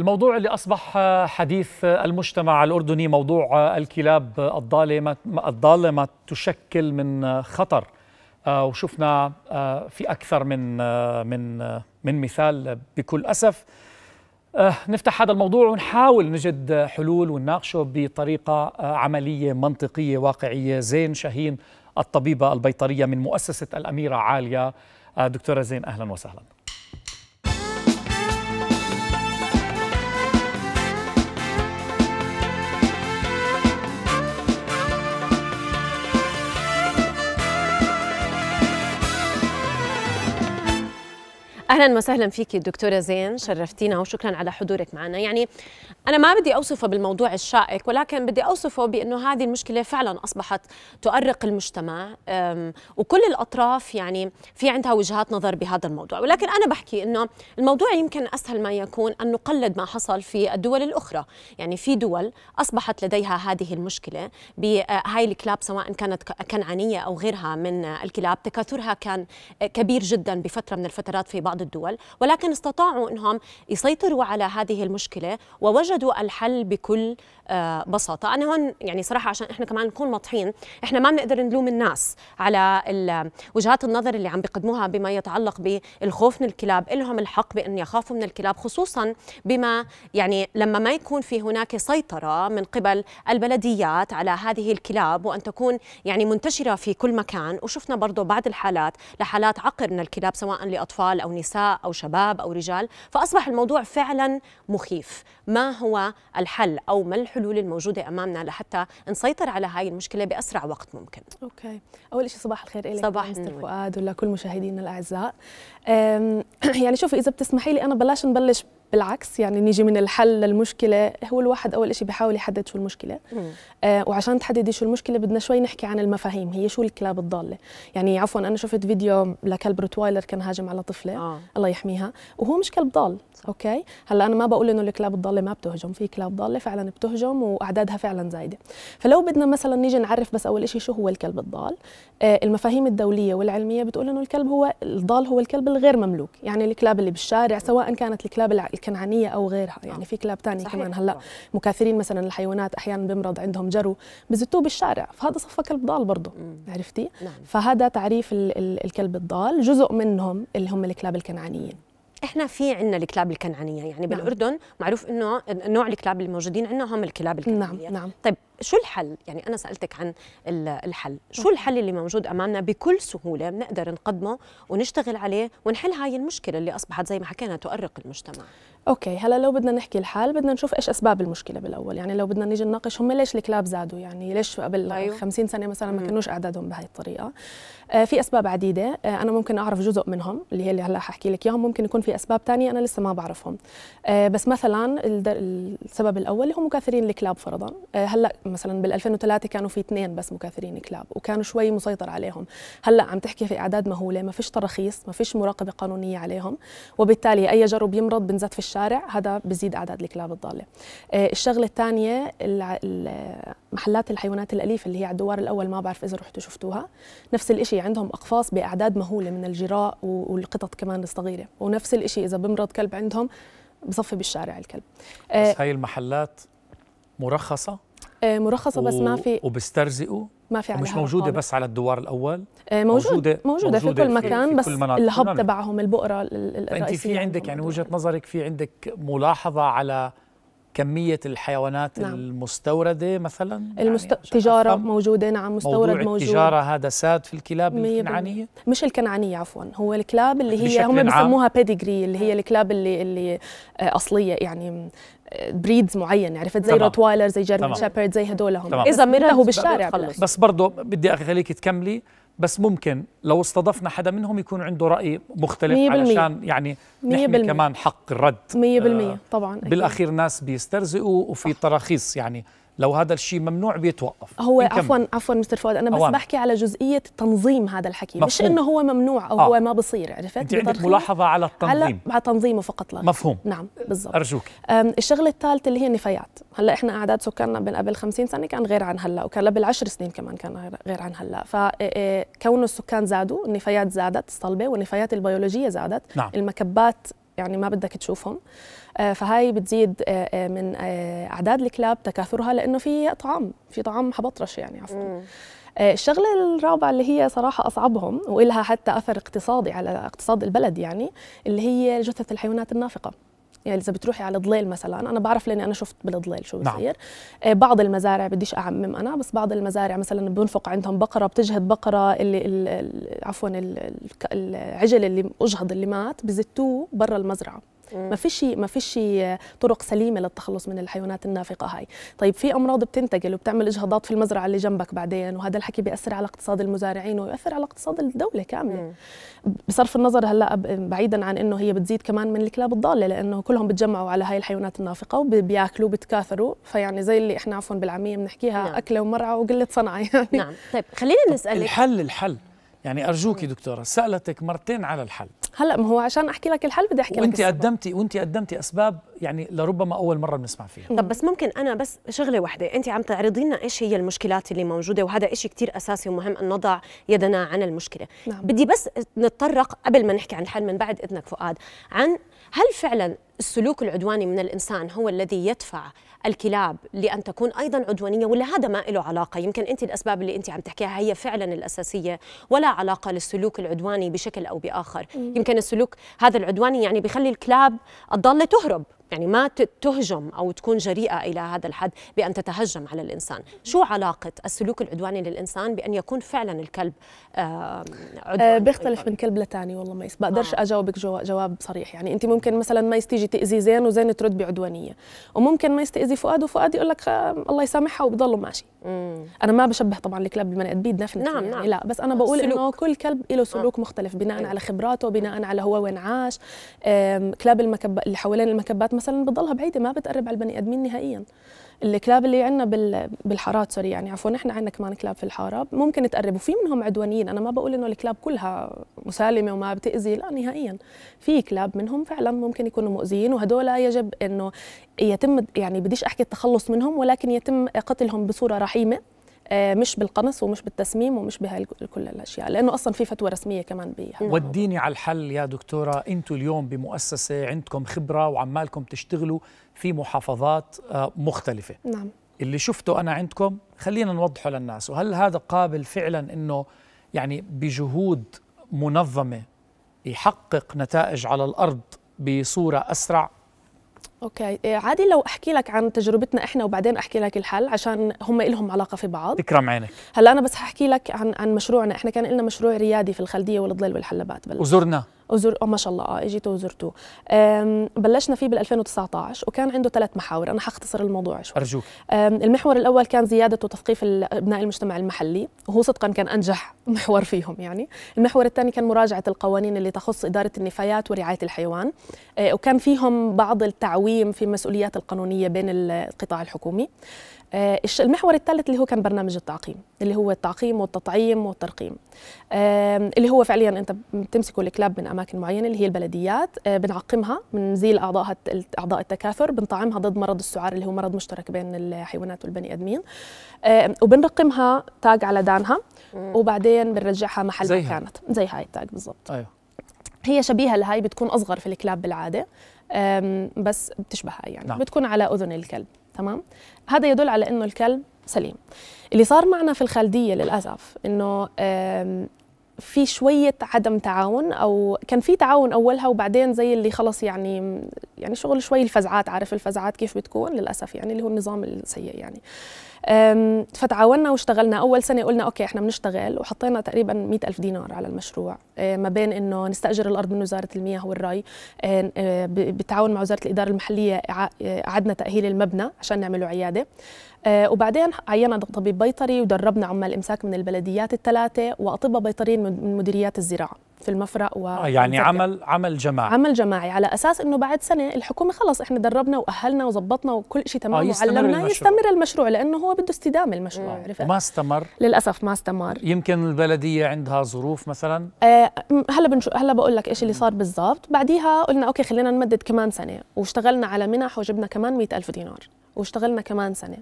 الموضوع اللي أصبح آه، حديث آه، المجتمع الأردني موضوع آه، الكلاب الضالة الضالة ما تشكل من خطر وشفنا في أكثر من من من مثال بكل أسف نفتح هذا الموضوع ونحاول نجد حلول ونناقشه بطريقة عملية منطقية واقعية زين شاهين الطبيبة البيطرية من مؤسسة الأميرة عالية دكتورة زين أهلا وسهلا اهلا وسهلا فيك دكتوره زين شرفتينا وشكرا على حضورك معنا يعني انا ما بدي اوصفه بالموضوع الشائك ولكن بدي اوصفه بانه هذه المشكله فعلا اصبحت تؤرق المجتمع وكل الاطراف يعني في عندها وجهات نظر بهذا الموضوع ولكن انا بحكي انه الموضوع يمكن اسهل ما يكون ان نقلد ما حصل في الدول الاخرى يعني في دول اصبحت لديها هذه المشكله بهاي آه، الكلاب سواء كانت كنعانيه او غيرها من الكلاب تكاثرها كان كبير جدا بفتره من الفترات في بعض بعض الدول ولكن استطاعوا أنهم يسيطروا على هذه المشكلة ووجدوا الحل بكل آه، بساطة أنا هون يعني صراحة عشان إحنا كمان نكون واضحين إحنا ما بنقدر نلوم الناس على وجهات النظر اللي عم بيقدموها بما يتعلق بالخوف من الكلاب إلهم الحق بأن يخافوا من الكلاب خصوصا بما يعني لما ما يكون في هناك سيطرة من قبل البلديات على هذه الكلاب وأن تكون يعني منتشرة في كل مكان وشفنا برضو بعض الحالات لحالات عقر من الكلاب سواء لأطفال أو نساء نساء أو شباب أو رجال فأصبح الموضوع فعلا مخيف ما هو الحل أو ما الحلول الموجودة أمامنا لحتى نسيطر على هاي المشكلة بأسرع وقت ممكن أوكي أول شيء صباح الخير لك صباح مستر فؤاد ولكل مشاهدينا الأعزاء يعني شوفي إذا بتسمحي لي أنا بلاش نبلش بالعكس يعني نيجي من الحل للمشكلة هو الواحد أول شيء بحاول يحدد شو المشكلة آه وعشان تحددي شو المشكلة بدنا شوي نحكي عن المفاهيم هي شو الكلاب الضالة يعني عفوا أنا شفت فيديو لكلب روتوايلر كان هاجم على طفلة آه. الله يحميها وهو مش كلب ضال أوكي هلا أنا ما بقول إنه الكلاب الضالة ما بتهجم في كلاب ضاله فعلا بتهجم واعدادها فعلا زايده فلو بدنا مثلا نيجي نعرف بس اول شيء شو هو الكلب الضال آه، المفاهيم الدوليه والعلميه بتقول انه الكلب هو الضال هو الكلب الغير مملوك يعني الكلاب اللي بالشارع سواء كانت الكلاب الكنعانيه او غيرها يعني نعم. في كلاب ثانيه كمان هلا نعم. مكاثرين مثلا الحيوانات احيانا بمرض عندهم جرو بزتوه بالشارع فهذا صفى كلب ضال برضه عرفتي نعم. فهذا تعريف الكلب الضال جزء منهم اللي هم الكلاب الكنعانيين احنا في عندنا الكلاب الكنعانيه يعني نعم. بالاردن معروف انه نوع الكلاب الموجودين عندنا هم الكلاب نعم، الكنعانيه نعم نعم طيب شو الحل يعني انا سالتك عن الحل شو الحل اللي موجود امامنا بكل سهوله بنقدر نقدمه ونشتغل عليه ونحل هاي المشكله اللي اصبحت زي ما حكينا تؤرق المجتمع اوكي هلا لو بدنا نحكي الحال بدنا نشوف ايش اسباب المشكله بالاول يعني لو بدنا نيجي نناقش هم ليش الكلاب زادوا يعني ليش قبل أيوه. 50 سنه مثلا ما كانوش اعدادهم بهي الطريقه آه في اسباب عديده آه انا ممكن اعرف جزء منهم اللي هي اللي هلا ححكي لك اياهم ممكن يكون في اسباب ثانيه انا لسه ما بعرفهم آه بس مثلا السبب الاول اللي هم مكاثرين الكلاب فرضا آه هلا مثلا بال 2003 كانوا في اثنين بس مكاثرين كلاب وكانوا شوي مسيطر عليهم هلا عم تحكي في اعداد مهوله ما فيش تراخيص ما فيش مراقبه قانونيه عليهم وبالتالي اي جرو يمرض بنزت في الشارع هذا بزيد اعداد الكلاب الضاله آه، الشغله الثانيه محلات الحيوانات الاليفه اللي هي على الدوار الاول ما بعرف اذا رحتوا شفتوها نفس الشيء عندهم اقفاص باعداد مهوله من الجراء والقطط كمان الصغيره ونفس الشيء اذا بمرض كلب عندهم بصفي بالشارع الكلب آه، بس هاي المحلات مرخصه آه، مرخصه بس ما في وبسترزقوا ما في مش موجوده رقابة. بس على الدوار الاول آه، موجود موجوده موجوده, في كل مكان في بس كل الهب تبعهم البؤره الرئيسيه انت في عندك يعني وجهه نظرك في عندك ملاحظه على كمية الحيوانات نعم. المستورده مثلا يعني المست... يعني تجارة موجودة نعم مستورد موجود التجارة هذا ساد في الكلاب الكنعانية مش الكنعانية عفوا هو الكلاب اللي هي هم بسموها بيديجري اللي هي الكلاب اللي اللي آه، أصلية يعني بريدز معين يعني عرفت زي روتوالر زي جيرمان شيبرد زي هدول هم اذا مرهوا بالشارع خلص. بس برضه بدي اخليك تكملي بس ممكن لو استضفنا حدا منهم يكون عنده راي مختلف مية علشان يعني نحمي كمان حق الرد 100% آه طبعا بالاخير ناس بيسترزقوا وفي تراخيص يعني لو هذا الشيء ممنوع بيتوقف هو عفوا عفوا مستر فؤاد انا بس أوان. بحكي على جزئيه تنظيم هذا الحكي مفهوم. مش انه هو ممنوع او آه. هو ما بصير عرفت انت عندك ملاحظه على التنظيم على تنظيمه فقط لا مفهوم نعم بالضبط ارجوك الشغله الثالثه اللي هي النفايات هلا احنا اعداد سكاننا من قبل 50 سنه كان غير عن هلا وكان قبل 10 سنين كمان كان غير عن هلا فكون إيه، إيه، السكان زادوا النفايات زادت الصلبه والنفايات البيولوجيه زادت نعم. المكبات يعني ما بدك تشوفهم آه، فهاي بتزيد آه، آه، من اعداد الكلاب تكاثرها لانه في طعام في طعام حبطرش يعني عفوا الشغلة الرابعة اللي هي صراحة أصعبهم وإلها حتى أثر اقتصادي على اقتصاد البلد يعني اللي هي جثث الحيوانات النافقة يعني اذا بتروحي على ضليل مثلا انا بعرف لاني انا شفت بالضليل شو نعم. بصير نعم. بعض المزارع بديش اعمم انا بس بعض المزارع مثلا بنفق عندهم بقره بتجهد بقره اللي ال عفوا العجل اللي اجهض اللي مات بزتوه برا المزرعه ما فيش ما فيش طرق سليمه للتخلص من الحيوانات النافقه هاي طيب في امراض بتنتقل وبتعمل اجهاضات في المزرعه اللي جنبك بعدين وهذا الحكي بياثر على اقتصاد المزارعين ويؤثر على اقتصاد الدوله كامله بصرف النظر هلا بعيدا عن انه هي بتزيد كمان من الكلاب الضاله لانه كلهم بتجمعوا على هاي الحيوانات النافقه وبياكلوا بتكاثروا فيعني زي اللي احنا عفوا بالعاميه بنحكيها نعم. اكله ومرعى وقله صنعه يعني نعم طيب خلينا نسالك الحل الحل يعني ارجوك دكتوره سالتك مرتين على الحل هلا ما هو عشان احكي لك الحل بدي احكي وانت لك وانت قدمتي وانت قدمتي اسباب يعني لربما اول مره بنسمع فيها طب بس ممكن انا بس شغله واحده انت عم تعرضي لنا ايش هي المشكلات اللي موجوده وهذا شيء كثير اساسي ومهم ان نضع يدنا عن المشكله نعم. بدي بس نتطرق قبل ما نحكي عن الحل من بعد اذنك فؤاد عن هل فعلا السلوك العدواني من الإنسان هو الذي يدفع الكلاب لأن تكون أيضا عدوانية ولا هذا ما له علاقة يمكن أنت الأسباب اللي أنت عم تحكيها هي فعلا الأساسية ولا علاقة للسلوك العدواني بشكل أو بآخر يمكن السلوك هذا العدواني يعني بيخلي الكلاب تضل تهرب يعني ما تهجم أو تكون جريئة إلى هذا الحد بأن تتهجم على الإنسان شو علاقة السلوك العدواني للإنسان بأن يكون فعلا الكلب آه عدواني آه بيختلف من كلب لتاني والله ما بقدرش آه. أجاوبك جواب صريح يعني أنت ممكن مثلا ما يستيجي تأذي زين وزين ترد بعدوانية وممكن ما يستأذي فؤاد وفؤاد يقول لك الله يسامحها وبضله ماشي مم. أنا ما بشبه طبعا الكلاب بمن آدمين نعم, يعني نعم لا بس أنا بقول إنه كل كلب له آه. سلوك آه. مختلف بناء إيه. على خبراته بناء على هو وين عاش كلاب المكب اللي حوالين المكبات مثلا بتضلها بعيده ما بتقرب على البني ادمين نهائيا الكلاب اللي عندنا بالحارات سوري يعني عفوا نحن عندنا كمان كلاب في الحاره ممكن تقرب وفي منهم عدوانيين انا ما بقول انه الكلاب كلها مسالمه وما بتاذي لا نهائيا في كلاب منهم فعلا ممكن يكونوا مؤذيين وهدول يجب انه يتم يعني بديش احكي التخلص منهم ولكن يتم قتلهم بصوره رحيمه آه، مش بالقنص ومش بالتسميم ومش بهاي كل الاشياء لانه اصلا في فتوى رسميه كمان بها نعم. وديني على الحل يا دكتوره انتم اليوم بمؤسسه عندكم خبره وعمالكم تشتغلوا في محافظات آه، مختلفه نعم اللي شفته انا عندكم خلينا نوضحه للناس وهل هذا قابل فعلا انه يعني بجهود منظمه يحقق نتائج على الارض بصوره اسرع اوكي إيه، عادي لو احكي لك عن تجربتنا احنا وبعدين احكي لك الحل عشان هم لهم علاقه في بعض تكرم عينك هلا انا بس ححكي لك عن عن مشروعنا احنا كان لنا مشروع ريادي في الخلديه والضليل والحلبات بلد. وزرنا وزر ما شاء الله اه اجيته وزرتوه بلشنا فيه بال 2019 وكان عنده ثلاث محاور انا حختصر الموضوع شوي ارجوك المحور الاول كان زياده وتثقيف ابناء المجتمع المحلي وهو صدقا كان انجح محور فيهم يعني المحور الثاني كان مراجعه القوانين اللي تخص اداره النفايات ورعايه الحيوان آه، وكان فيهم بعض التعويم في المسؤوليات القانونيه بين القطاع الحكومي آه، المحور الثالث اللي هو كان برنامج التعقيم اللي هو التعقيم والتطعيم والترقيم اللي هو فعليا انت بتمسكوا الكلاب من اماكن معينه اللي هي البلديات آه، بنعقمها بنزيل اعضائها اعضاء التكاثر بنطعمها ضد مرض السعار اللي هو مرض مشترك بين الحيوانات والبني ادمين وبنرقمها تاج على دانها وبعدين بنرجعها محل ما كانت زي هاي التاج بالضبط ايوه هي شبيهه لهي بتكون اصغر في الكلاب بالعاده بس بتشبهها يعني نعم. بتكون على اذن الكلب تمام هذا يدل على انه الكلب سليم اللي صار معنا في الخالديه للاسف انه في شوية عدم تعاون أو كان في تعاون أولها وبعدين زي اللي خلص يعني يعني شغل شوي الفزعات عارف الفزعات كيف بتكون للأسف يعني اللي هو النظام السيء يعني فتعاوننا واشتغلنا اول سنه قلنا اوكي احنا بنشتغل وحطينا تقريبا مئة ألف دينار على المشروع أه، ما بين انه نستاجر الارض من وزاره المياه والري أه، أه، بالتعاون مع وزاره الاداره المحليه اعدنا تاهيل المبنى عشان نعمله عياده وبعدين عينا طبيب بيطري ودربنا عمال امساك من البلديات الثلاثه واطباء بيطريين من مديريات الزراعه في المفرق و آه يعني مفرق. عمل عمل جماعي عمل جماعي على اساس انه بعد سنه الحكومه خلص احنا دربنا واهلنا وظبطنا وكل شيء تمام آه وعلمنا يستمر المشروع لانه هو بده استدامه المشروع آه. عرفت ما استمر للاسف ما استمر يمكن البلديه عندها ظروف مثلا آه هلا بنشو هلا بقول لك ايش اللي صار بالضبط بعديها قلنا اوكي خلينا نمدد كمان سنه واشتغلنا على منح وجبنا كمان 100000 دينار واشتغلنا كمان سنه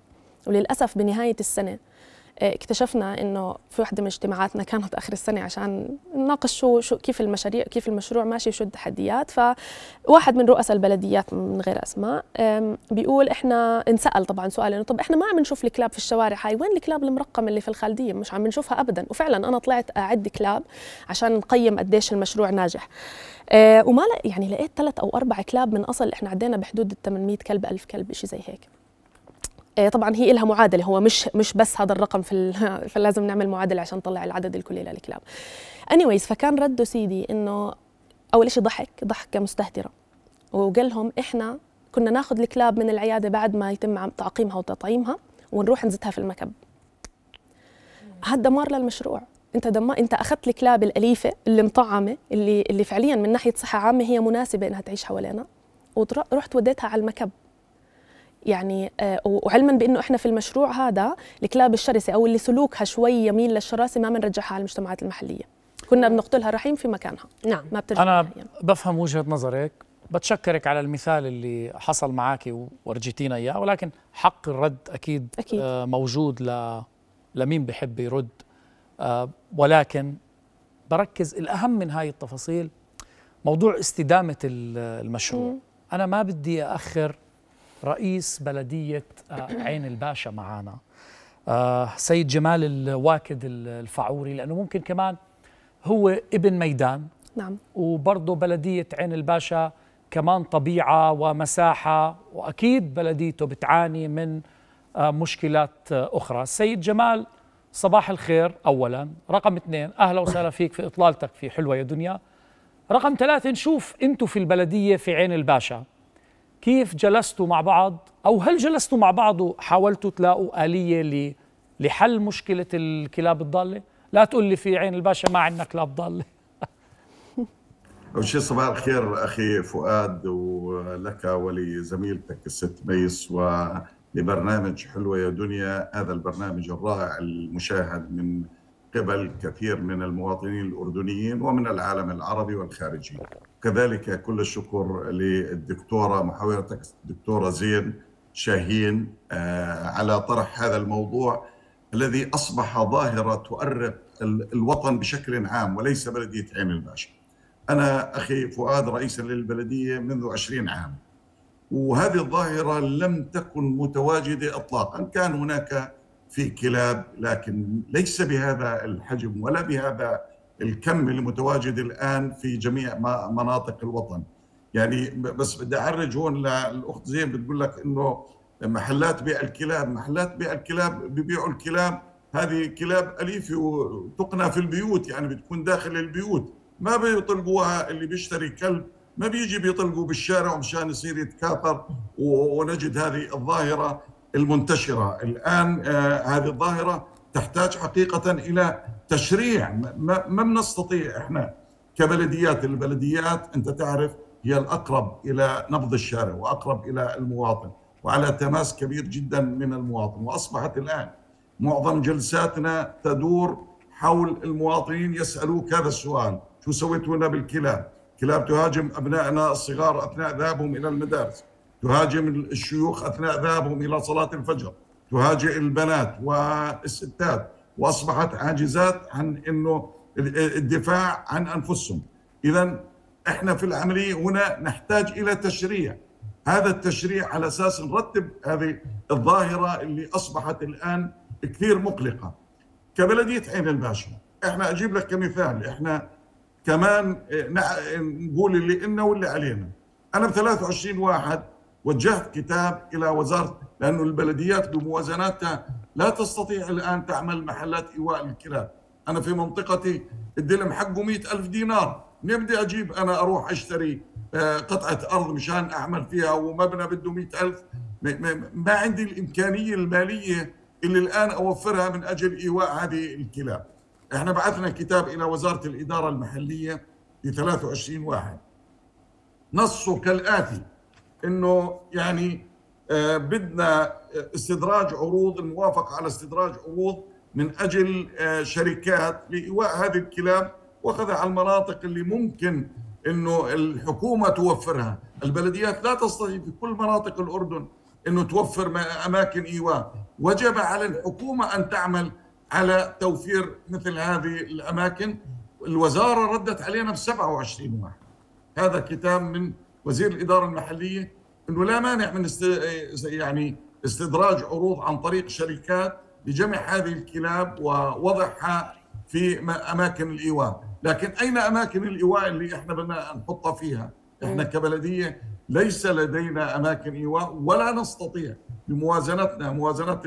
وللاسف بنهايه السنه آه، اكتشفنا انه في وحده من اجتماعاتنا كانت اخر السنه عشان نناقش شو شو كيف المشاريع كيف المشروع ماشي وشو التحديات فواحد من رؤساء البلديات من غير اسماء بيقول احنا انسال طبعا سؤال انه طب احنا ما عم نشوف الكلاب في الشوارع هاي وين الكلاب المرقمه اللي في الخالديه مش عم نشوفها ابدا وفعلا انا طلعت اعد كلاب عشان نقيم قديش المشروع ناجح آه، وما يعني لقيت ثلاث او اربع كلاب من اصل احنا عدينا بحدود ال 800 كلب 1000 كلب شيء زي هيك آه، طبعا هي لها معادله هو مش مش بس هذا الرقم في فلازم نعمل معادله عشان نطلع العدد الكلي للكلاب انيويز فكان رده سيدي انه اول شيء ضحك ضحكه مستهتره وقال لهم احنا كنا ناخذ الكلاب من العياده بعد ما يتم تعقيمها وتطعيمها ونروح نزتها في المكب هذا دمار للمشروع انت دم... انت اخذت الكلاب الاليفه اللي مطعمه اللي اللي فعليا من ناحيه صحه عامه هي مناسبه انها تعيش حوالينا ورحت وديتها على المكب يعني آه، وعلما بانه احنا في المشروع هذا الكلاب الشرسه او اللي سلوكها شوي يميل للشراسه ما بنرجعها على المجتمعات المحليه كنا بنقتلها رحيم في مكانها نعم ما بترجع انا رحيم. بفهم وجهه نظرك بتشكرك على المثال اللي حصل معك ورجيتينا اياه ولكن حق الرد اكيد, أكيد. آه، موجود ل لمين بحب يرد آه، ولكن بركز الاهم من هاي التفاصيل موضوع استدامه المشروع انا ما بدي اخر رئيس بلدية آه، عين الباشا معنا آه، سيد جمال الواكد الفعوري لأنه ممكن كمان هو ابن ميدان نعم وبرضه بلدية عين الباشا كمان طبيعة ومساحة وأكيد بلديته بتعاني من آه، مشكلات أخرى سيد جمال صباح الخير أولا رقم اثنين أهلا وسهلا فيك في إطلالتك في حلوة يا دنيا رقم ثلاثة نشوف أنتوا في البلدية في عين الباشا كيف جلستوا مع بعض أو هل جلستوا مع بعض وحاولتوا تلاقوا آلية لحل مشكلة الكلاب الضالة؟ لا تقول لي في عين الباشا ما عندنا كلاب ضالة أول شيء صباح الخير أخي فؤاد ولك ولزميلتك الست ميس ولبرنامج حلوة يا دنيا هذا البرنامج الرائع المشاهد من قبل كثير من المواطنين الأردنيين ومن العالم العربي والخارجي كذلك كل الشكر للدكتورة محاورتك الدكتورة زين شاهين آه، على طرح هذا الموضوع الذي أصبح ظاهرة تؤرق الوطن بشكل عام وليس بلدية عين الباشا أنا أخي فؤاد رئيسا للبلدية منذ عشرين عام وهذه الظاهرة لم تكن متواجدة إطلاقا كان هناك في كلاب لكن ليس بهذا الحجم ولا بهذا الكم المتواجد الان في جميع مناطق الوطن يعني بس بدي اعرج هون للاخت زين بتقول لك انه محلات بيع الكلاب محلات بيع الكلاب ببيعوا الكلاب هذه كلاب اليفه وتقنى في البيوت يعني بتكون داخل البيوت ما بيطلبوها اللي بيشتري كلب ما بيجي بيطلقوا بالشارع ومشان يصير يتكاثر ونجد هذه الظاهره المنتشره الان آه هذه الظاهره تحتاج حقيقه الى تشريع ما, بنستطيع احنا كبلديات البلديات انت تعرف هي الاقرب الى نبض الشارع واقرب الى المواطن وعلى تماس كبير جدا من المواطن واصبحت الان معظم جلساتنا تدور حول المواطنين يسالوك هذا السؤال شو سويتوا لنا بالكلاب كلاب تهاجم ابنائنا الصغار اثناء ذهابهم الى المدارس تهاجم الشيوخ اثناء ذهابهم الى صلاه الفجر تهاجئ البنات والستات واصبحت عاجزات عن انه الدفاع عن انفسهم اذا احنا في العمليه هنا نحتاج الى تشريع هذا التشريع على اساس نرتب هذه الظاهره اللي اصبحت الان كثير مقلقه كبلديه عين الباشا احنا اجيب لك كمثال احنا كمان آه، نقول اللي إلنا واللي علينا انا ب 23 واحد وجهت كتاب الى وزاره لانه البلديات بموازناتها لا تستطيع الان تعمل محلات ايواء الكلاب انا في منطقتي الدلم حقه مئة ألف دينار منين بدي اجيب انا اروح اشتري آه، قطعه ارض مشان اعمل فيها ومبنى بده مئة ألف ما عندي الامكانيه الماليه اللي الان اوفرها من اجل ايواء هذه الكلاب احنا بعثنا كتاب الى وزاره الاداره المحليه ب 23 واحد نصه كالاتي انه يعني آه، بدنا آه، استدراج عروض الموافقه على استدراج عروض من اجل آه، شركات لايواء هذه الكلاب واخذها على المناطق اللي ممكن انه الحكومه توفرها، البلديات لا تستطيع في كل مناطق الاردن انه توفر اماكن ايواء، وجب على الحكومه ان تعمل على توفير مثل هذه الاماكن، الوزاره ردت علينا ب 27 واحد. هذا كتاب من وزير الاداره المحليه انه لا مانع من است... يعني استدراج عروض عن طريق شركات لجمع هذه الكلاب ووضعها في اماكن الايواء، لكن اين اماكن الايواء اللي احنا بدنا نحطها فيها؟ احنا كبلديه ليس لدينا اماكن ايواء ولا نستطيع بموازنتنا موازنه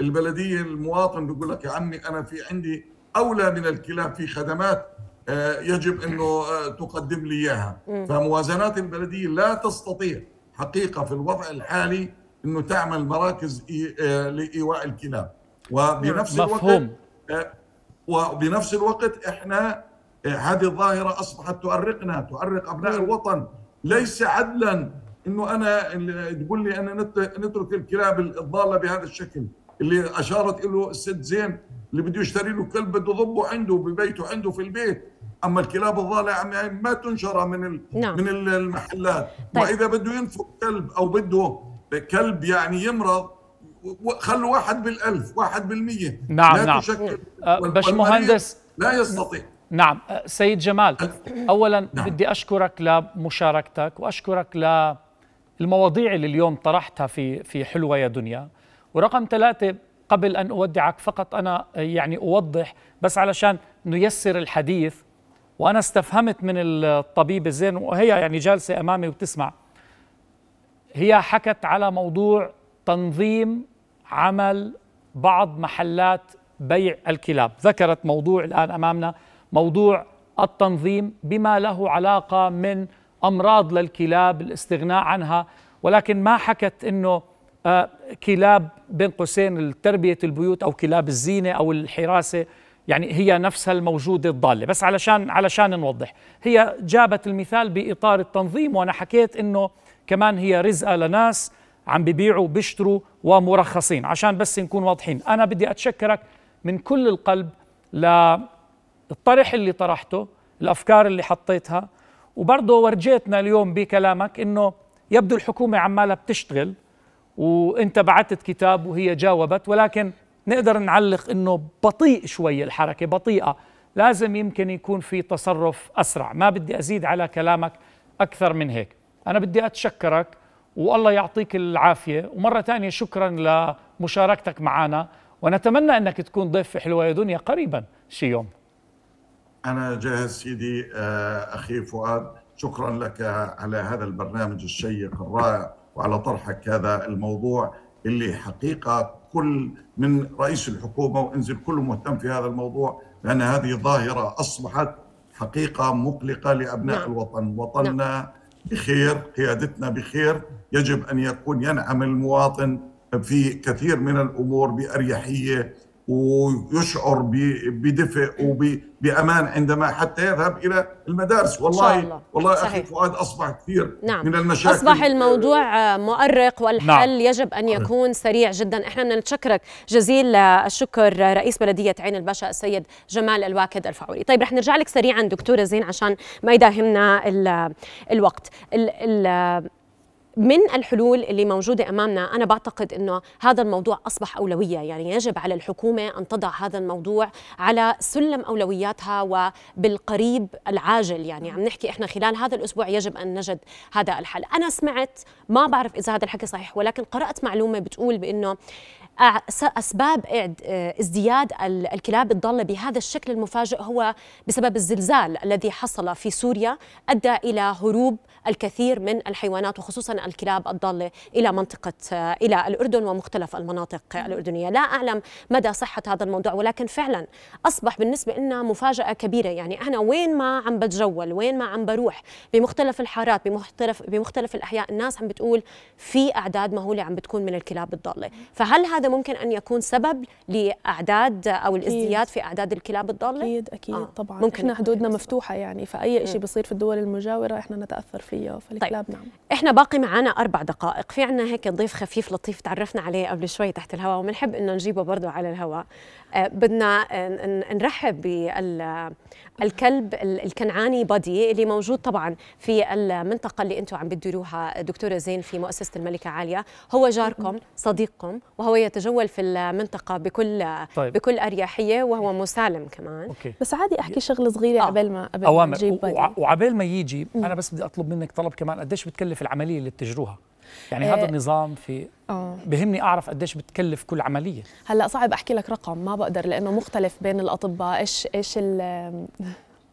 البلديه المواطن بيقول لك يا عمي انا في عندي اولى من الكلاب في خدمات آه، يجب انه آه، تقدم لي اياها فموازنات البلديه لا تستطيع حقيقه في الوضع الحالي انه تعمل مراكز آه، لايواء الكلاب وبنفس مفهوم. الوقت وبنفس الوقت احنا هذه الظاهره اصبحت تؤرقنا تؤرق ابناء الوطن ليس عدلا انه انا تقول لي انا نترك الكلاب الضاله بهذا الشكل اللي اشارت له الست زين اللي بده يشتري له كلب بده يضبه عنده ببيته عنده في البيت اما الكلاب الضاله يعني ما تنشر من ال... نعم. من المحلات طيب. واذا بده ينفق كلب او بده كلب يعني يمرض خلوا واحد بالألف واحد بالمية نعم لا نعم تشكل أه باش مهندس لا يستطيع نعم أه، سيد جمال أه. أولا نعم. بدي أشكرك لمشاركتك وأشكرك للمواضيع اللي اليوم طرحتها في في حلوة يا دنيا ورقم ثلاثة قبل أن أودعك فقط أنا يعني أوضح بس علشان نيسر الحديث وانا استفهمت من الطبيبه زين وهي يعني جالسه امامي وبتسمع هي حكت على موضوع تنظيم عمل بعض محلات بيع الكلاب ذكرت موضوع الان امامنا موضوع التنظيم بما له علاقه من امراض للكلاب الاستغناء عنها ولكن ما حكت انه آه، كلاب بين قوسين تربيه البيوت او كلاب الزينه او الحراسه يعني هي نفسها الموجودة الضالة بس علشان علشان نوضح هي جابت المثال بإطار التنظيم وأنا حكيت إنه كمان هي رزقة لناس عم ببيعوا بيشتروا ومرخصين عشان بس نكون واضحين أنا بدي أتشكرك من كل القلب للطرح اللي طرحته الأفكار اللي حطيتها وبرضه ورجيتنا اليوم بكلامك إنه يبدو الحكومة عمالة بتشتغل وانت بعثت كتاب وهي جاوبت ولكن نقدر نعلق انه بطيء شوي الحركه بطيئه لازم يمكن يكون في تصرف اسرع ما بدي ازيد على كلامك اكثر من هيك انا بدي اتشكرك والله يعطيك العافيه ومره ثانيه شكرا لمشاركتك معنا ونتمنى انك تكون ضيف في حلوه دنيا قريبا شي يوم انا جاهز سيدي آه، اخي فؤاد شكرا لك على هذا البرنامج الشيق الرائع وعلى طرحك هذا الموضوع اللي حقيقه كل من رئيس الحكومه وانزل كل مهتم في هذا الموضوع لان هذه ظاهره اصبحت حقيقه مقلقه لابناء نعم. الوطن، وطننا نعم. بخير، قيادتنا بخير، يجب ان يكون ينعم المواطن في كثير من الامور باريحيه ويشعر بدفء وبامان عندما حتى يذهب الى المدارس والله إن شاء الله. والله صحيح. اخي فؤاد اصبح كثير نعم. من المشاكل اصبح الموضوع مؤرق والحل نعم. يجب ان يكون سريع جدا احنا بدنا نتشكرك جزيل الشكر رئيس بلديه عين الباشا السيد جمال الواكد الفعولي طيب رح نرجع لك سريعا دكتوره زين عشان ما يداهمنا الوقت ال ال من الحلول اللي موجودة أمامنا أنا بعتقد أنه هذا الموضوع أصبح أولوية يعني يجب على الحكومة أن تضع هذا الموضوع على سلم أولوياتها وبالقريب العاجل يعني عم نحكي إحنا خلال هذا الأسبوع يجب أن نجد هذا الحل أنا سمعت ما بعرف إذا هذا الحكي صحيح ولكن قرأت معلومة بتقول بأنه اسباب آه، ازدياد الكلاب الضاله بهذا الشكل المفاجئ هو بسبب الزلزال الذي حصل في سوريا ادى الى هروب الكثير من الحيوانات وخصوصا الكلاب الضالة إلى منطقة إلى الأردن ومختلف المناطق الأردنية لا أعلم مدى صحة هذا الموضوع ولكن فعلا أصبح بالنسبة لنا مفاجأة كبيرة يعني أنا وين ما عم بتجول وين ما عم بروح بمختلف الحارات بمختلف بمختلف الأحياء الناس عم بتقول في أعداد مهولة عم بتكون من الكلاب الضالة فهل هذا ممكن أن يكون سبب لأعداد أو الازدياد في أعداد الكلاب الضالة؟ أكيد أكيد آه. طبعا ممكن إحنا حدودنا مفتوحة يعني فأي شيء بيصير في الدول المجاورة إحنا نتأثر فيه الفطريه فالكلاب طيب. نعم احنا باقي معنا اربع دقائق في عنا هيك ضيف خفيف لطيف تعرفنا عليه قبل شوي تحت الهواء وبنحب انه نجيبه برضه على الهواء آه، بدنا آه، نرحب بالكلب الكنعاني بادي اللي موجود طبعا في المنطقه اللي انتم عم بتديروها دكتوره زين في مؤسسه الملكه عاليه هو جاركم صديقكم وهو يتجول في المنطقه بكل طيب. بكل اريحيه وهو مسالم كمان أوكي. بس عادي احكي شغله صغيره آه. قبل ما قبل ما وعبال ما يجي انا بس بدي اطلب منك طلب كمان قديش بتكلف العمليه اللي بتجروها يعني هذا آه، النظام في أوه. بهمني اعرف قديش بتكلف كل عمليه هلا صعب احكي لك رقم ما بقدر لانه مختلف بين الاطباء ايش ايش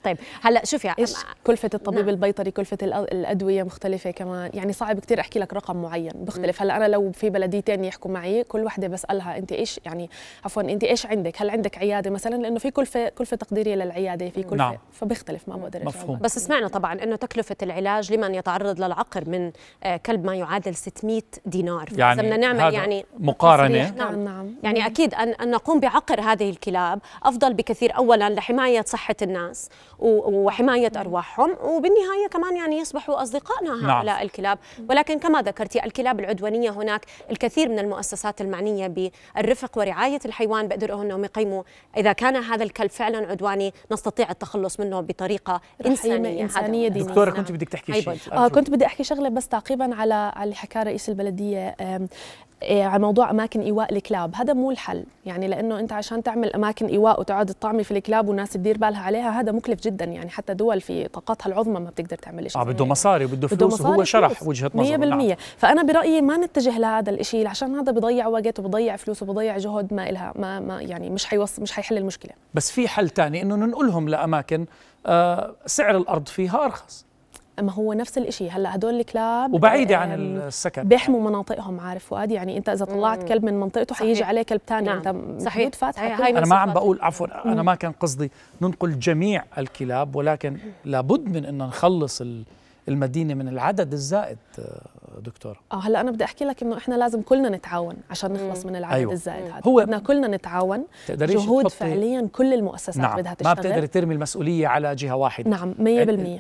طيب هلا شوفي ايش كلفه الطبيب نعم. البيطري كلفه الادويه مختلفه كمان يعني صعب كثير احكي لك رقم معين بختلف هلا انا لو في بلديتين يحكوا معي كل وحده بسالها انت ايش يعني عفوا انت ايش عندك هل عندك عياده مثلا لانه في كلفه كلفه تقديريه للعياده في كلفه نعم. فبيختلف ما بقدر مفهوم بس سمعنا طبعا انه تكلفه العلاج لمن يتعرض للعقر من آه، كلب ما يعادل 600 دينار يعني بدنا نعمل يعني مقارنه نعم. نعم. نعم يعني اكيد ان نقوم بعقر هذه الكلاب افضل بكثير اولا لحمايه صحه الناس وحمايه ارواحهم وبالنهايه كمان يعني يصبحوا اصدقائنا هؤلاء نعم. الكلاب ولكن كما ذكرتي الكلاب العدوانيه هناك الكثير من المؤسسات المعنيه بالرفق ورعايه الحيوان بقدروا انهم يقيموا اذا كان هذا الكلب فعلا عدواني نستطيع التخلص منه بطريقه انسانيه انسانيه دينية دكتوره نعم. كنت بدك تحكي شيء آه كنت بدي احكي شغله بس تعقيبا على على اللي حكاه رئيس البلديه إيه، على موضوع اماكن ايواء الكلاب هذا مو الحل يعني لانه انت عشان تعمل اماكن ايواء وتقعد تطعمي في الكلاب والناس تدير بالها عليها هذا مكلف جدا يعني حتى دول في طاقاتها العظمى ما بتقدر تعمل شيء اه بده مصاري وبده فلوس وهو شرح وجهه نظره 100% نعم. فانا برايي ما نتجه لهذا الشيء عشان هذا بضيع وقت وبضيع فلوس وبضيع جهد ما لها ما, ما يعني مش حيوص مش حيحل المشكله بس في حل ثاني انه ننقلهم لاماكن آه سعر الارض فيها ارخص ما هو نفس الشيء هلا هدول الكلاب وبعيده عن السكن بيحموا مناطقهم عارف فؤاد يعني انت اذا طلعت كلب من منطقته حيجي عليه كلب ثاني نعم. انت صحيح فاتحه صحيح. انا ما عم بقول عفوا انا ما كان قصدي ننقل جميع الكلاب ولكن لابد من ان نخلص المدينه من العدد الزائد دكتوره اه هلا انا بدي احكي لك انه احنا لازم كلنا نتعاون عشان نخلص من العدد أيوة. الزائد هذا هو بدنا كلنا نتعاون جهود فعليا كل المؤسسات نعم. بدها تشتغل ما بتقدر ترمي المسؤوليه على جهه واحده نعم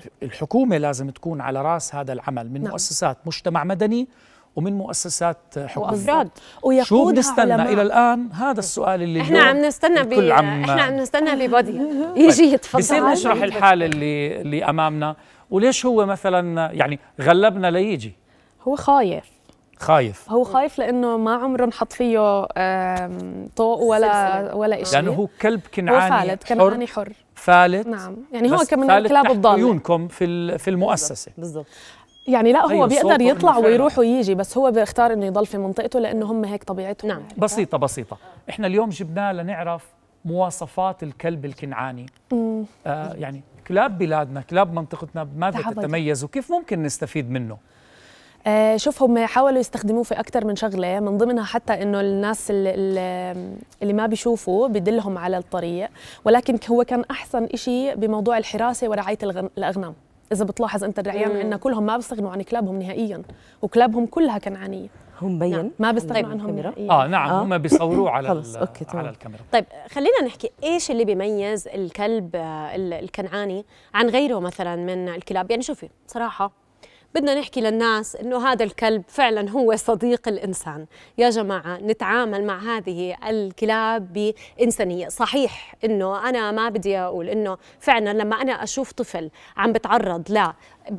100% الحكومه لازم تكون على راس هذا العمل من نعم. مؤسسات مجتمع مدني ومن مؤسسات حكومة وافراد شو بنستنى الى الان هذا السؤال اللي احنا عم نستنى بي... عم... احنا عم نستنى لبادي آه. يجي طيب. يتفضل بصير نشرح الحاله اللي اللي امامنا وليش هو مثلا يعني غلبنا ليجي هو خايف خايف هو خايف لانه ما عمره انحط فيه طوق ولا ولا شيء لانه هو كلب كنعاني هو فالت كنعاني حر, فالت نعم يعني هو كمان الكلاب الضالة عيونكم في في المؤسسة بالضبط يعني لا هو أيوة، بيقدر يطلع ويروح ويجي بس هو بيختار انه يضل في منطقته لانه هم هيك طبيعتهم نعم يعني. بسيطة بسيطة احنا اليوم جبناه لنعرف مواصفات الكلب الكنعاني آه يعني كلاب بلادنا كلاب منطقتنا ماذا تتميز وكيف ممكن نستفيد منه آه، شوف هم حاولوا يستخدموه في اكثر من شغله من ضمنها حتى انه الناس اللي, اللي ما بيشوفوا بدلهم على الطريق ولكن هو كان احسن شيء بموضوع الحراسه ورعايه الاغنام اذا بتلاحظ انت الرعيان عندنا كلهم ما بيستغنوا عن كلابهم نهائيا وكلابهم كلها كنعانيه هم بين نعم. ما بيستغنوا طيب، عنهم الكاميرا إيه. اه نعم آه. هم بيصوروه على خلص. أوكي. على الكاميرا طيب خلينا نحكي ايش اللي بيميز الكلب آه، الكنعاني عن غيره مثلا من الكلاب يعني شوفي صراحه بدنا نحكي للناس انه هذا الكلب فعلا هو صديق الانسان يا جماعه نتعامل مع هذه الكلاب بانسانيه صحيح انه انا ما بدي اقول انه فعلا لما انا اشوف طفل عم بتعرض ل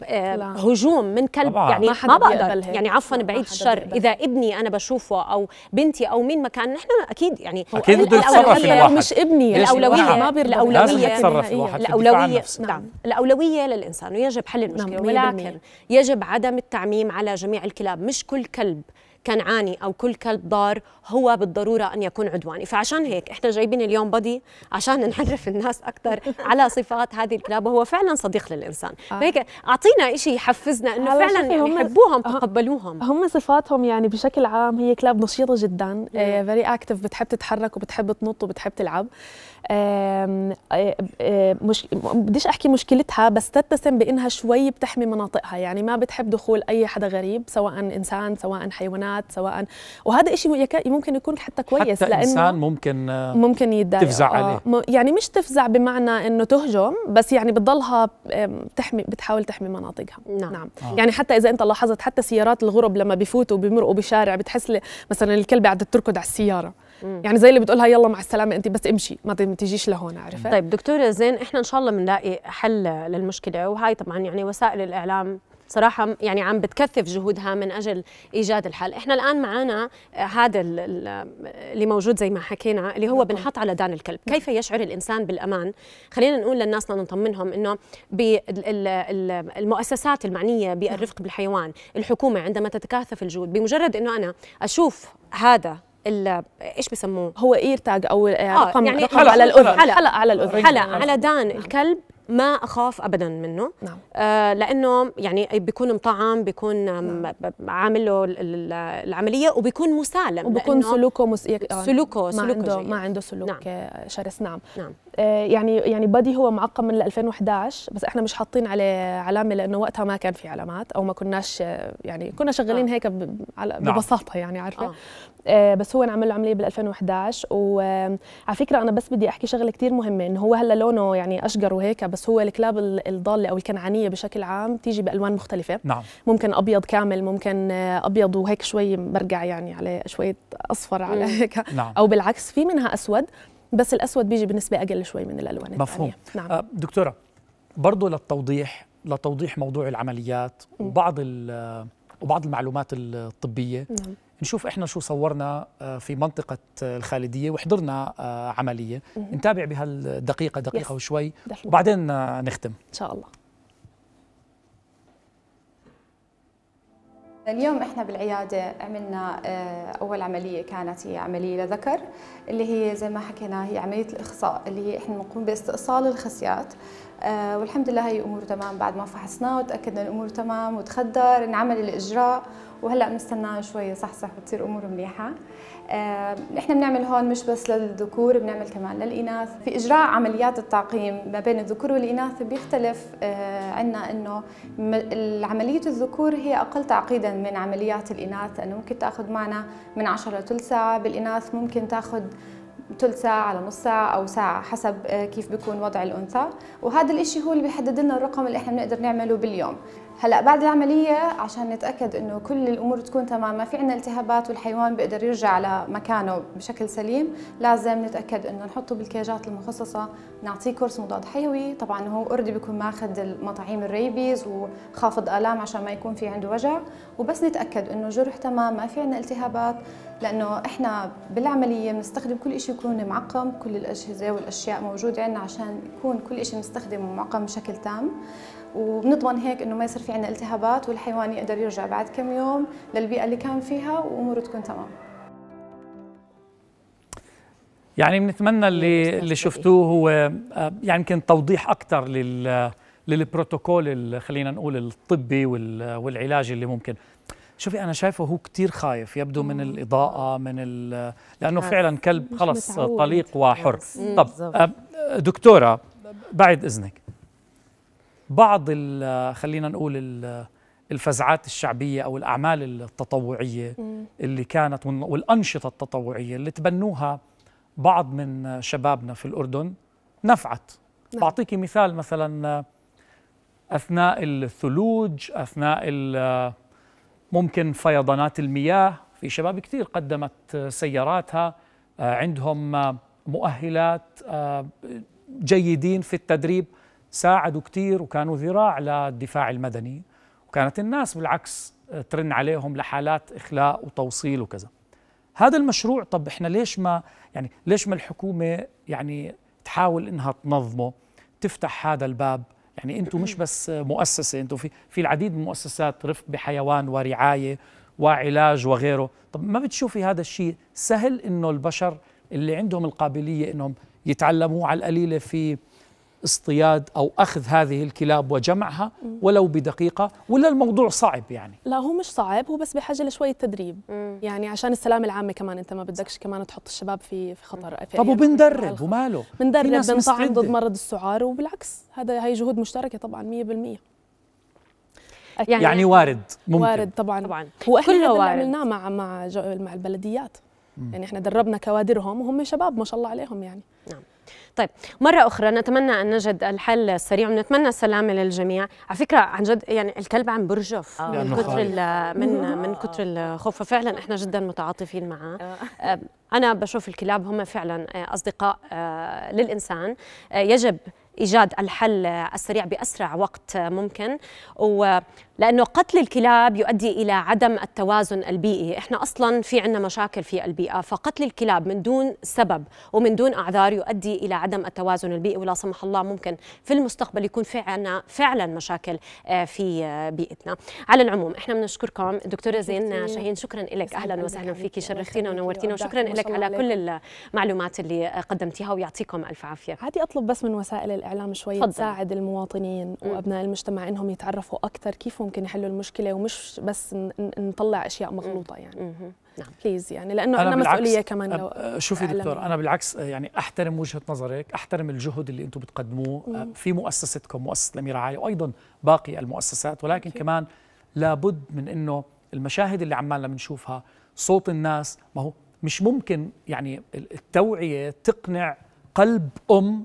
آه، هجوم من كلب طبعا. يعني ما, ما بقدر يعني عفوا بعيد الشر اذا ابني انا بشوفه او بنتي او مين ما كان نحن اكيد يعني اكيد بده يتصرف الواحد مش ابني الاولويه ما الاولويه لازم يتصرف الواحد نعم. الاولويه نعم الاولويه للانسان ويجب حل المشكله نعم، ولكن يجب عدم التعميم على جميع الكلاب مش كل كلب كنعاني او كل كلب ضار هو بالضروره ان يكون عدواني فعشان هيك احنا جايبين اليوم بدي عشان نعرف الناس اكثر على صفات هذه الكلاب وهو فعلا صديق للانسان آه. فهيك اعطينا شيء يحفزنا انه فعلا يعني هم تقبلوهم هم صفاتهم يعني بشكل عام هي كلاب نشيطه جدا فيري اكتف آه، بتحب تتحرك وبتحب تنط وبتحب تلعب مش بديش احكي مشكلتها بس تتسم بانها شوي بتحمي مناطقها يعني ما بتحب دخول اي حدا غريب سواء انسان سواء حيوانات سواء وهذا شيء ممكن يكون حتى كويس حتى لانه انسان ممكن ممكن يتضايق تفزع آه عليه يعني مش تفزع بمعنى انه تهجم بس يعني بتضلها بتحمي بتحاول تحمي مناطقها نعم, نعم. آه. يعني حتى اذا انت لاحظت حتى سيارات الغرب لما بفوتوا بمرقوا بشارع بتحس مثلا الكلبه قاعده تركض على السياره مم. يعني زي اللي بتقولها يلا مع السلامه انت بس امشي ما تجيش لهون عرفت طيب دكتوره زين احنا ان شاء الله بنلاقي حل للمشكله وهاي طبعا يعني وسائل الاعلام صراحة يعني عم بتكثف جهودها من أجل إيجاد الحل إحنا الآن معنا آه، هذا اللي موجود زي ما حكينا اللي هو نعم. بنحط على دان الكلب نعم. كيف يشعر الإنسان بالأمان خلينا نقول للناس نطمنهم أنه بالمؤسسات المعنية بالرفق بالحيوان الحكومة عندما تتكاثف الجهود بمجرد أنه أنا أشوف هذا ايش بسموه هو اير تاج او آه يعني رقم يعني رقم حلق على الاذن حلق, حلق على الاذن حلق نعم. على دان الكلب ما اخاف ابدا منه نعم. آه لانه يعني بيكون مطعم بيكون نعم. عامل له العمليه وبيكون مسالم وبيكون سلوكه مس... سلوكه ما سلوكه عنده جيد. ما عنده سلوك نعم. شرس نعم, نعم. آه، يعني يعني بادي هو معقم من 2011 بس احنا مش حاطين عليه علامه لانه وقتها ما كان في علامات او ما كناش آه، يعني كنا شغالين آه. هيك نعم. ببساطه يعني عارفه آه. بس هو نعمل له عمليه بال 2011 وعلى فكره انا بس بدي احكي شغله كثير مهمه انه هو هلا لونه يعني اشقر وهيك بس هو الكلاب الضاله او الكنعانيه بشكل عام تيجي بالوان مختلفه نعم. ممكن ابيض كامل ممكن ابيض وهيك شوي برقع يعني عليه شويه اصفر على هيك نعم. او بالعكس في منها اسود بس الاسود بيجي بنسبه اقل شوي من الالوان مفهوم الثانيه نعم آه، دكتوره برضه للتوضيح لتوضيح موضوع العمليات وبعض آه، وبعض المعلومات الطبيه نعم. نشوف احنا شو صورنا آه، في منطقه الخالديه وحضرنا عمليه نتابع بهالدقيقه دقيقه يس. وشوي وبعدين نختم ان شاء الله اليوم احنا بالعياده عملنا آه، اول عمليه كانت هي عمليه لذكر اللي هي زي ما حكينا هي عمليه الاخصاء اللي هي احنا بنقوم باستئصال الخصيات آه، والحمد لله هي اموره تمام بعد ما فحصناه وتاكدنا الامور تمام وتخدر انعمل الاجراء وهلا بنستنى شوي صحصح وتصير امور منيحه نحن آه، بنعمل هون مش بس للذكور بنعمل كمان للاناث في اجراء عمليات التعقيم ما بين الذكور والاناث بيختلف آه، عندنا انه عمليه الذكور هي اقل تعقيدا من عمليات الاناث لانه ممكن تاخذ معنا من 10 لثلث ساعه بالاناث ممكن تاخذ ثلث ساعة على نص ساعة أو ساعة حسب آه، كيف بيكون وضع الأنثى وهذا الإشي هو اللي بيحدد لنا الرقم اللي إحنا بنقدر نعمله باليوم هلا بعد العمليه عشان نتاكد انه كل الامور تكون تمام ما في عندنا التهابات والحيوان بيقدر يرجع لمكانه بشكل سليم لازم نتاكد انه نحطه بالكيجات المخصصه نعطيه كورس مضاد حيوي طبعا هو اوريدي بيكون ماخذ المطاعيم الريبيز وخافض الام عشان ما يكون في عنده وجع وبس نتاكد انه جرح تمام ما في عندنا التهابات لانه احنا بالعمليه بنستخدم كل شيء يكون معقم كل الاجهزه والاشياء موجوده عندنا عشان يكون كل شيء مستخدم ومعقم بشكل تام وبنضمن هيك انه ما يصير في عندنا التهابات والحيوان يقدر يرجع بعد كم يوم للبيئه اللي كان فيها واموره تكون تمام يعني بنتمنى اللي اللي شفتوه هو آه، يعني يمكن توضيح اكثر لل للبروتوكول خلينا نقول الطبي والعلاج اللي ممكن شوفي انا شايفه هو كتير خايف يبدو من الاضاءه من لانه فعلا كلب خلص طليق وحر طب آه، دكتوره بعد اذنك بعض خلينا نقول الفزعات الشعبيه او الاعمال التطوعيه اللي كانت والانشطه التطوعيه اللي تبنوها بعض من شبابنا في الاردن نفعت نعم. بعطيك مثال مثلا اثناء الثلوج اثناء ممكن فيضانات المياه في شباب كثير قدمت سياراتها عندهم مؤهلات آه، جيدين في التدريب ساعدوا كثير وكانوا ذراع للدفاع المدني وكانت الناس بالعكس آه، ترن عليهم لحالات إخلاء وتوصيل وكذا هذا المشروع طب احنا ليش ما يعني ليش ما الحكومة يعني تحاول انها تنظمه تفتح هذا الباب يعني انتم مش بس مؤسسة انتم في في العديد من المؤسسات رفق بحيوان ورعاية وعلاج وغيره طب ما بتشوفي هذا الشيء سهل انه البشر اللي عندهم القابلية انهم يتعلموا على القليلة في اصطياد او اخذ هذه الكلاب وجمعها ولو بدقيقه ولا الموضوع صعب يعني لا هو مش صعب هو بس بحاجه لشويه تدريب يعني عشان السلامه العامه كمان انت ما بدكش كمان تحط الشباب في في خطر في طب وبندرب وماله بندرب بنطعم ضد مرض السعار وبالعكس هذا هي جهود مشتركه طبعا 100% يعني, يعني وارد ممكن وارد طبعا طبعا هو احنا كله وارد عملناه مع مع مع البلديات مم. يعني احنا دربنا كوادرهم وهم شباب ما شاء الله عليهم يعني نعم طيب مرة أخرى نتمنى أن نجد الحل السريع ونتمنى السلامة للجميع على فكرة عن جد يعني الكلب عم برجف آه. من كتر من من كتر الخوف فعلا احنا جدا متعاطفين معه آه. آه، أنا بشوف الكلاب هم فعلا أصدقاء للإنسان يجب ايجاد الحل السريع باسرع وقت ممكن و لأنه قتل الكلاب يؤدي إلى عدم التوازن البيئي إحنا أصلا في عنا مشاكل في البيئة فقتل الكلاب من دون سبب ومن دون أعذار يؤدي إلى عدم التوازن البيئي ولا سمح الله ممكن في المستقبل يكون في عنا فعلا مشاكل آه، في آه، بيئتنا على العموم إحنا بنشكركم دكتورة زين شاهين شكرا لك أهلا وسهلا فيك شرفتينا ونورتينا وشكرا لك على كل المعلومات اللي آه، قدمتيها ويعطيكم ألف عافية عادي أطلب بس من وسائل الإعلام شوي تساعد المواطنين وأبناء المجتمع إنهم يتعرفوا أكثر كيف ممكن يحلوا المشكله ومش بس نطلع اشياء مغلوطه يعني نعم بليز يعني لانه عندنا مسؤوليه كمان لو شوفي دكتور يعني. انا بالعكس يعني احترم وجهه نظرك احترم الجهد اللي انتم بتقدموه في مؤسستكم مؤسسه الاميره عالي وايضا باقي المؤسسات ولكن أكيد. كمان لابد من انه المشاهد اللي عمالنا بنشوفها صوت الناس ما هو مش ممكن يعني التوعيه تقنع قلب ام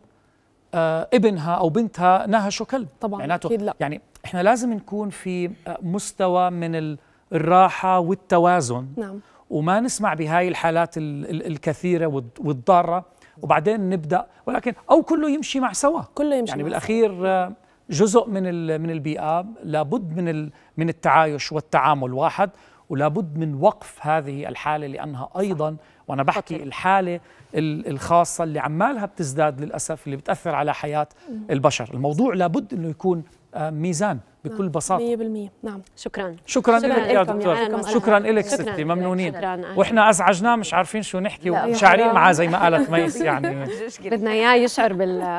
ابنها او بنتها نهشوا كلب طبعا لا يعني احنا لازم نكون في مستوى من الراحه والتوازن نعم. وما نسمع بهاي الحالات الكثيره والضاره وبعدين نبدا ولكن او كله يمشي مع سوا كله يمشي يعني مع بالاخير سوا. نعم. جزء من من البيئه لابد من من التعايش والتعامل واحد ولابد من وقف هذه الحاله لانها ايضا وانا بحكي خطر. الحاله الخاصه اللي عمالها بتزداد للاسف اللي بتاثر على حياه البشر الموضوع لابد انه يكون آه، ميزان بكل نعم، بساطه 100% نعم شكرا شكرا, لك يا دكتور شكرا, لك ستي ممنونين واحنا ازعجناه مش عارفين شو نحكي ومشاعرين معاه زي ما قالت ميس يعني بدنا اياه يشعر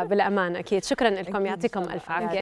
بالامان اكيد شكرا لكم يعطيكم الف عافيه